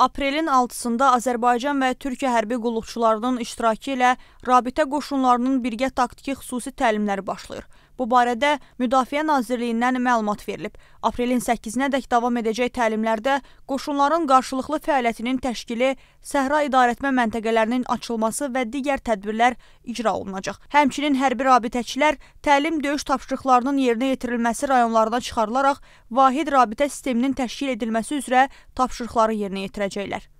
Aprelin 6-sında Azərbaycan və Türkiyə hərbi qulluqçularının iştirakı ilə rabitə qoşunlarının birgə taktiki xüsusi təlimləri başlayır. Bu barədə Müdafiə Nazirliyindən məlumat verilib. Aprelin 8-nədək davam edəcək təlimlərdə qoşunların qarşılıqlı fəaliyyətinin təşkili, səhra idarəetmə məntəqələrinin açılması və digər tədbirlər icra olunacaq. Həmçinin hərbi rabitəçilər təlim döyüş tapşırıqlarının yerinə yetirilməsi rayonlarına çıxarılaraq vahid rabitə sisteminin təşkil edilməsi üzrə tapşırıqları yerinə yetirəcəklər.